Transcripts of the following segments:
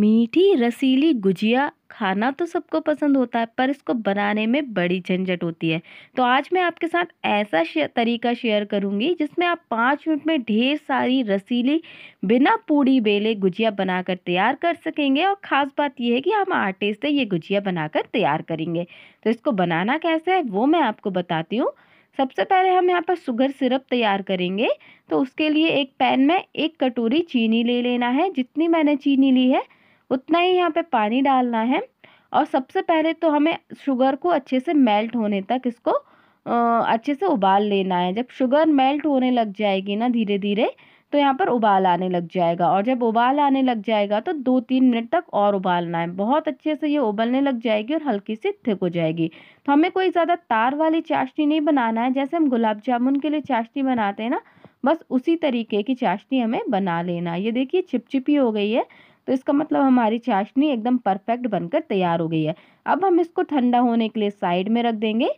मीठी रसीली गुजिया खाना तो सबको पसंद होता है पर इसको बनाने में बड़ी झंझट होती है तो आज मैं आपके साथ ऐसा शेयर, तरीका शेयर करूंगी जिसमें आप पाँच मिनट में ढेर सारी रसीली बिना पूड़ी बेले गुजिया बनाकर तैयार कर सकेंगे और ख़ास बात यह है कि हम आटे से ये गुजिया बनाकर तैयार करेंगे तो इसको बनाना कैसे है वो मैं आपको बताती हूँ सबसे पहले हम यहाँ पर शुगर सिरप तैयार करेंगे तो उसके लिए एक पैन में एक कटोरी चीनी ले लेना है जितनी मैंने चीनी ली है उतना ही यहाँ पे पानी डालना है और सबसे पहले तो हमें शुगर को अच्छे से मेल्ट होने तक इसको अच्छे से उबाल लेना है जब शुगर मेल्ट होने लग जाएगी ना धीरे धीरे तो यहाँ पर उबाल आने लग जाएगा और जब उबाल आने लग जाएगा तो दो तीन मिनट तक और उबालना है बहुत अच्छे से ये उबलने लग जाएगी और हल्की सी थिक हो जाएगी तो हमें कोई ज़्यादा तार वाली चाशनी नहीं बनाना है जैसे हम गुलाब जामुन के लिए चाशनी बनाते हैं ना बस उसी तरीके की चाशनी हमें बना लेना ये देखिए चिपचिपी हो गई है तो इसका मतलब हमारी चाशनी एकदम परफेक्ट बनकर तैयार हो गई है अब हम इसको ठंडा होने के लिए साइड में रख देंगे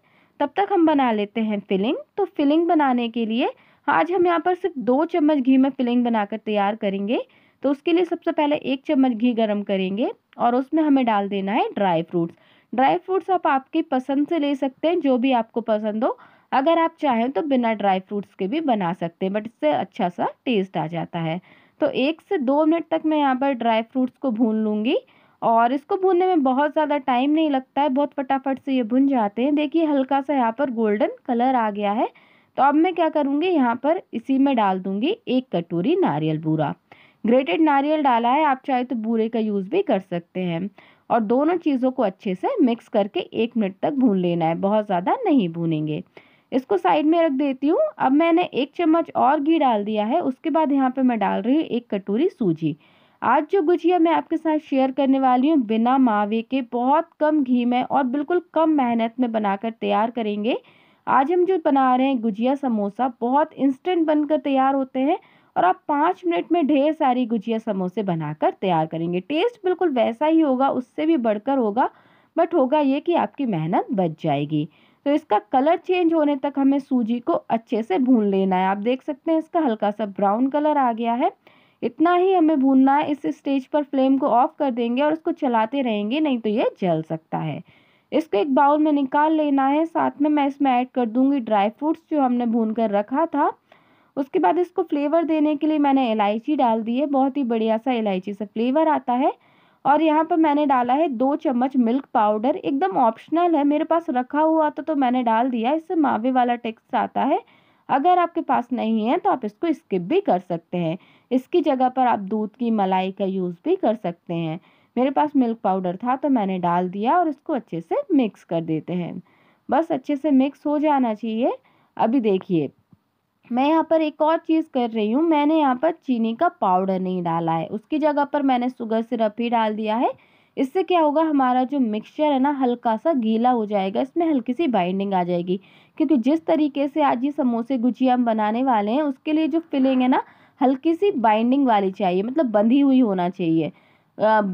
तब तक हम बना लेते हैं फिलिंग तो फिलिंग बनाने के लिए आज हम यहाँ पर सिर्फ दो चम्मच घी में फिलिंग बनाकर तैयार करेंगे तो उसके लिए सबसे पहले एक चम्मच घी गर्म करेंगे और उसमें हमें डाल देना है ड्राई फ्रूट्स ड्राई फ्रूट्स आप आपकी पसंद से ले सकते हैं जो भी आपको पसंद हो अगर आप चाहें तो बिना ड्राई फ्रूट्स के भी बना सकते हैं बट इससे अच्छा सा टेस्ट आ जाता है तो एक से दो मिनट तक मैं यहाँ पर ड्राई फ्रूट्स को भून लूँगी और इसको भूनने में बहुत ज़्यादा टाइम नहीं लगता है बहुत फटाफट से ये भुन जाते हैं देखिए हल्का सा यहाँ पर गोल्डन कलर आ गया है तो अब मैं क्या करूँगी यहाँ पर इसी में डाल दूँगी एक कटोरी नारियल बूरा ग्रेटेड नारियल डाला है आप चाहे तो बूरे का यूज़ भी कर सकते हैं और दोनों चीज़ों को अच्छे से मिक्स करके एक मिनट तक भून लेना है बहुत ज़्यादा नहीं भूनेंगे इसको साइड में रख देती हूँ अब मैंने एक चम्मच और घी डाल दिया है उसके बाद यहाँ पे मैं डाल रही हूँ एक कटोरी सूजी आज जो गुजिया मैं आपके साथ शेयर करने वाली हूँ बिना मावे के बहुत कम घी में और बिल्कुल कम मेहनत में बनाकर तैयार करेंगे आज हम जो बना रहे हैं गुजिया समोसा बहुत इंस्टेंट बनकर तैयार होते हैं और आप पाँच मिनट में ढेर सारी गुजिया समोसे बनाकर तैयार करेंगे टेस्ट बिल्कुल वैसा ही होगा उससे भी बढ़कर होगा बट होगा ये कि आपकी मेहनत बच जाएगी तो इसका कलर चेंज होने तक हमें सूजी को अच्छे से भून लेना है आप देख सकते हैं इसका हल्का सा ब्राउन कलर आ गया है इतना ही हमें भूनना है इस स्टेज पर फ्लेम को ऑफ कर देंगे और इसको चलाते रहेंगे नहीं तो ये जल सकता है इसको एक बाउल में निकाल लेना है साथ में मैं इसमें ऐड कर दूंगी ड्राई फ्रूट्स जो हमने भून कर रखा था उसके बाद इसको फ्लेवर देने के लिए मैंने इलायची डाल दी है बहुत ही बढ़िया सा इलायची से फ्लेवर आता है और यहाँ पर मैंने डाला है दो चम्मच मिल्क पाउडर एकदम ऑप्शनल है मेरे पास रखा हुआ था तो मैंने डाल दिया इससे मावे वाला टेक्स्ट आता है अगर आपके पास नहीं है तो आप इसको स्किप भी कर सकते हैं इसकी जगह पर आप दूध की मलाई का यूज़ भी कर सकते हैं मेरे पास मिल्क पाउडर था तो मैंने डाल दिया और इसको अच्छे से मिक्स कर देते हैं बस अच्छे से मिक्स हो जाना चाहिए अभी देखिए मैं यहाँ पर एक और चीज़ कर रही हूँ मैंने यहाँ पर चीनी का पाउडर नहीं डाला है उसकी जगह पर मैंने शुगर सिरप ही डाल दिया है इससे क्या होगा हमारा जो मिक्सचर है ना हल्का सा गीला हो जाएगा इसमें हल्की सी बाइंडिंग आ जाएगी क्योंकि जिस तरीके से आज ये समोसे गुजिया हम बनाने वाले हैं उसके लिए जो फिलिंग है ना हल्की सी बाइंडिंग वाली चाहिए मतलब बंधी हुई होना चाहिए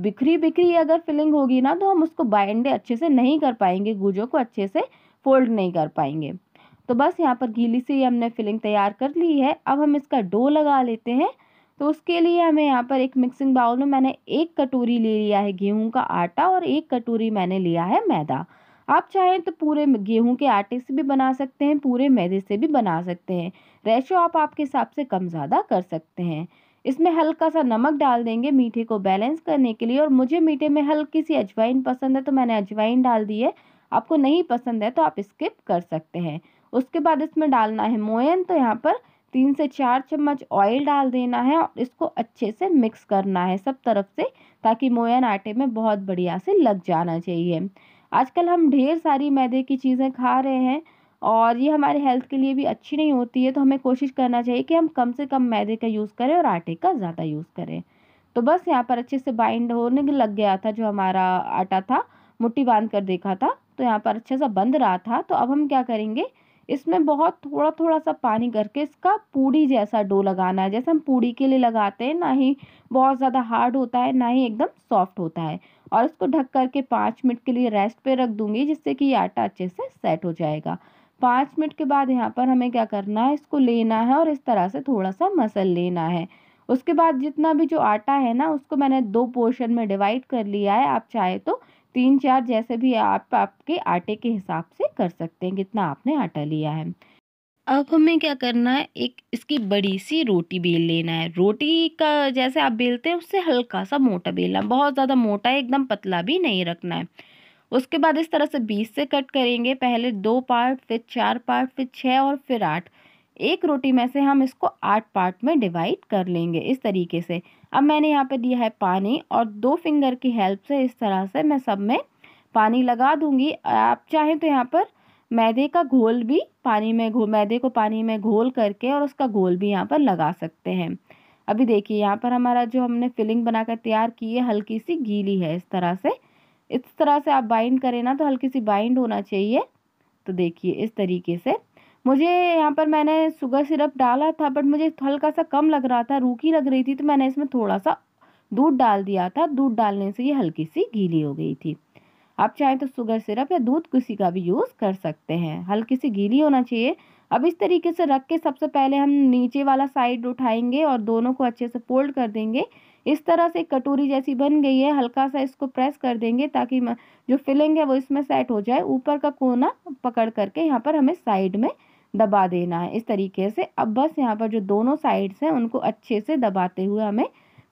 बिखरी बिखरी अगर फिलिंग होगी ना तो हम उसको बाइंड अच्छे से नहीं कर पाएंगे गुजों को अच्छे से फोल्ड नहीं कर पाएंगे तो बस यहाँ पर गीली से ही हमने फिलिंग तैयार कर ली है अब हम इसका डो लगा लेते हैं तो उसके लिए हमें यहाँ पर एक मिक्सिंग बाउल में मैंने एक कटोरी ले लिया है गेहूं का आटा और एक कटोरी मैंने लिया है मैदा आप चाहें तो पूरे गेहूं के आटे से भी बना सकते हैं पूरे मैदे से भी बना सकते हैं रेशो आप आपके हिसाब से कम ज़्यादा कर सकते हैं इसमें हल्का सा नमक डाल देंगे मीठे को बैलेंस करने के लिए और मुझे मीठे में हल्की सी अजवाइन पसंद है तो मैंने अजवाइन डाल दी है आपको नहीं पसंद है तो आप स्किप कर सकते हैं उसके बाद इसमें डालना है मोयन तो यहाँ पर तीन से चार चम्मच ऑयल डाल देना है और इसको अच्छे से मिक्स करना है सब तरफ से ताकि मोयन आटे में बहुत बढ़िया से लग जाना चाहिए आजकल हम ढेर सारी मैदे की चीज़ें खा रहे हैं और ये हमारे हेल्थ के लिए भी अच्छी नहीं होती है तो हमें कोशिश करना चाहिए कि हम कम से कम मैदे का यूज़ करें और आटे का ज़्यादा यूज़ करें तो बस यहाँ पर अच्छे से बाइंड होने लग गया था जो हमारा आटा था मुट्ठी बांध कर देखा था तो यहाँ पर अच्छे सा बंद रहा था तो अब हम क्या करेंगे इसमें बहुत थोड़ा थोड़ा सा पानी करके इसका पूड़ी जैसा डो लगाना है जैसे हम पूड़ी के लिए लगाते हैं ना ही बहुत ज़्यादा हार्ड होता है ना ही एकदम सॉफ्ट होता है और इसको ढक करके पाँच मिनट के लिए रेस्ट पे रख दूंगी जिससे कि ये आटा अच्छे से सेट हो जाएगा पाँच मिनट के बाद यहाँ पर हमें क्या करना है इसको लेना है और इस तरह से थोड़ा सा मसल लेना है उसके बाद जितना भी जो आटा है ना उसको मैंने दो पोर्शन में डिवाइड कर लिया है आप चाहे तो तीन चार जैसे भी आप आपके आटे के हिसाब से कर सकते हैं कितना आपने आटा लिया है अब हमें क्या करना है एक इसकी बड़ी सी रोटी बेल लेना है रोटी का जैसे आप बेलते हैं उससे हल्का सा मोटा बेलना बहुत ज़्यादा मोटा है एकदम पतला भी नहीं रखना है उसके बाद इस तरह से बीस से कट करेंगे पहले दो पार्ट फिर चार पार्ट फिर छः और फिर आठ एक रोटी में से हम इसको आठ पार्ट में डिवाइड कर लेंगे इस तरीके से अब मैंने यहाँ पे दिया है पानी और दो फिंगर की हेल्प से इस तरह से मैं सब में पानी लगा दूँगी आप चाहें तो यहाँ पर मैदे का घोल भी पानी में घो मैदे को पानी में घोल करके और उसका घोल भी यहाँ पर लगा सकते हैं अभी देखिए यहाँ पर हमारा जो हमने फिलिंग बनाकर तैयार की है हल्की सी गीली है इस तरह से इस तरह से आप बाइंड करें ना तो हल्की सी बाइंड होना चाहिए तो देखिए इस तरीके से मुझे यहाँ पर मैंने शुगर सिरप डाला था बट मुझे हल्का सा कम लग रहा था रूखी लग रही थी तो मैंने इसमें थोड़ा सा दूध डाल दिया था दूध डालने से ये हल्की सी गीली हो गई थी आप चाहें तो शुगर सिरप या दूध किसी का भी यूज़ कर सकते हैं हल्की सी गीली होना चाहिए अब इस तरीके से रख के सबसे पहले हम नीचे वाला साइड उठाएंगे और दोनों को अच्छे से फोल्ड कर देंगे इस तरह से कटोरी जैसी बन गई है हल्का सा इसको प्रेस कर देंगे ताकि जो फिलिंग है वो इसमें सेट हो जाए ऊपर का कोना पकड़ करके यहाँ पर हमें साइड में दबा देना है इस तरीके से अब बस यहाँ पर जो दोनों साइड्स हैं उनको अच्छे से दबाते हुए हमें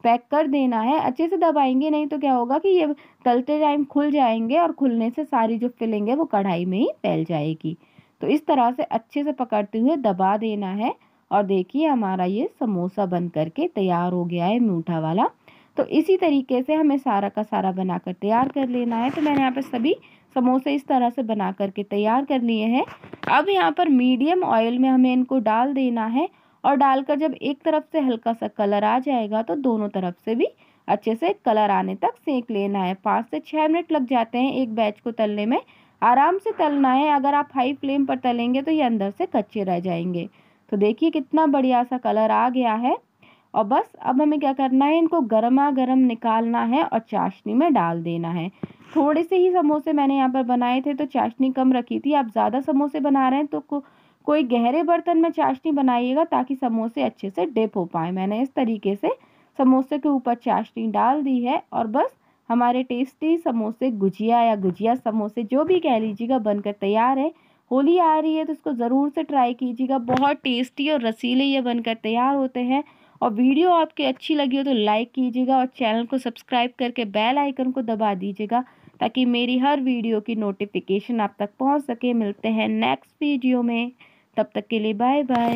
पैक कर देना है अच्छे से दबाएंगे नहीं तो क्या होगा कि ये तलते टाइम खुल जाएंगे और खुलने से सारी जो फिलिंग है वो कढ़ाई में ही फैल जाएगी तो इस तरह से अच्छे से पकड़ते हुए दबा देना है और देखिए हमारा ये समोसा बन करके तैयार हो गया है मीठा वाला तो इसी तरीके से हमें सारा का सारा बना कर तैयार कर लेना है तो मैंने यहाँ पर सभी समोसे इस तरह से बना करके तैयार कर लिए हैं अब यहाँ पर मीडियम ऑयल में हमें इनको डाल देना है और डालकर जब एक तरफ से हल्का सा कलर आ जाएगा तो दोनों तरफ से भी अच्छे से कलर आने तक सेक लेना है पाँच से छः मिनट लग जाते हैं एक बैच को तलने में आराम से तलना है अगर आप हाई फ्लेम पर तलेंगे तो ये अंदर से कच्चे रह जाएंगे तो देखिए कितना बढ़िया सा कलर आ गया है और बस अब हमें क्या करना है इनको गर्मा गर्म निकालना है और चाशनी में डाल देना है थोड़े से ही समोसे मैंने यहाँ पर बनाए थे तो चाशनी कम रखी थी आप ज़्यादा समोसे बना रहे हैं तो को, कोई गहरे बर्तन में चाशनी बनाइएगा ताकि समोसे अच्छे से डिप हो पाए मैंने इस तरीके से समोसे के ऊपर चाशनी डाल दी है और बस हमारे टेस्टी समोसे गुजिया या गुजिया समोसे जो भी कह लीजिएगा बनकर तैयार है होली आ रही है तो इसको ज़रूर से ट्राई कीजिएगा बहुत टेस्टी और रसीले ये बनकर तैयार होते हैं और वीडियो आपकी अच्छी लगी हो तो लाइक कीजिएगा और चैनल को सब्सक्राइब करके बेल आइकन को दबा दीजिएगा ताकि मेरी हर वीडियो की नोटिफिकेशन आप तक पहुंच सके मिलते हैं नेक्स्ट वीडियो में तब तक के लिए बाय बाय